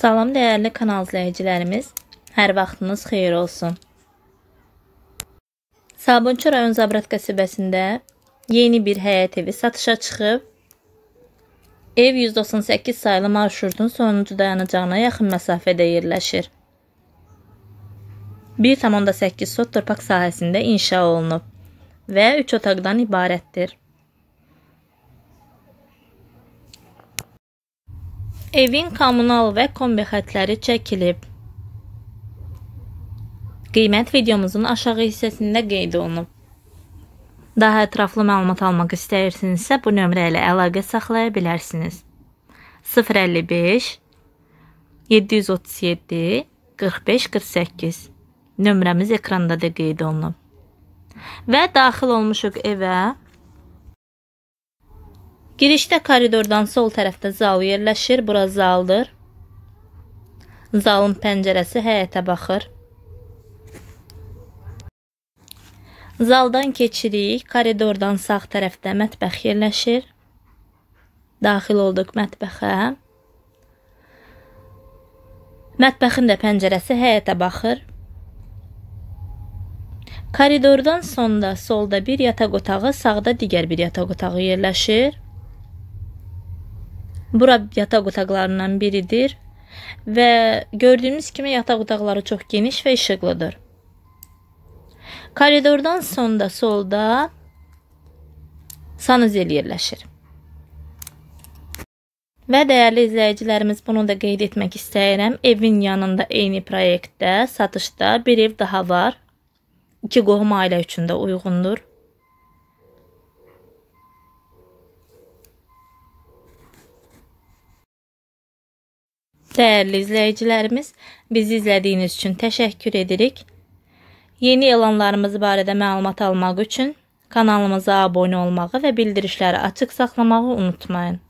Salam dəyərli kanal izləyicilərimiz, hər vaxtınız xeyir olsun. Sabunçu rayon Zabrat qəsəbəsində yeni bir həyət evi satışa çıxıb, ev 198 saylı marşrutun sonuncu dayanacağına yaxın məsafədə yerləşir. 1,8 sot torpaq sahəsində inşa olunub və 3 otaqdan ibarətdir. Evin kommunal və kombi xətləri çəkilib. Qiymət videomuzun aşağı hissəsində qeyd olunub. Daha ətraflı məlumat almaq istəyirsinizsə, bu nömrə ilə əlaqə saxlaya bilərsiniz. 055 737 45 48 Nömrəmiz ekranda da qeyd olunub. Və daxil olmuşuq evə. Girişdə koridordan sol tərəfdə zal yerləşir. Bura zaldır. Zalın pəncərəsi həyətə baxır. Zaldan keçirik. Koridordan sağ tərəfdə mətbəx yerləşir. Daxil olduq mətbəxə. Mətbəxin də pəncərəsi həyətə baxır. Koridordan sonda solda bir yataq otağı, sağda digər bir yataq otağı yerləşir. Bura yataq otaqlarından biridir və gördüyünüz kimi yataq otaqları çox geniş və işıqlıdır. Koridordan sonda solda sanuzel yerləşir. Və dəyərli izləyicilərimiz, bunu da qeyd etmək istəyirəm. Evin yanında eyni proyektdə satışda bir ev daha var. 2 qohum ailə üçün də uyğundur. Dəyərli izləyicilərimiz, bizi izlədiyiniz üçün təşəkkür edirik. Yeni elanlarımız barədə məlumat almaq üçün kanalımıza abunə olmağı və bildirişləri açıq saxlamağı unutmayın.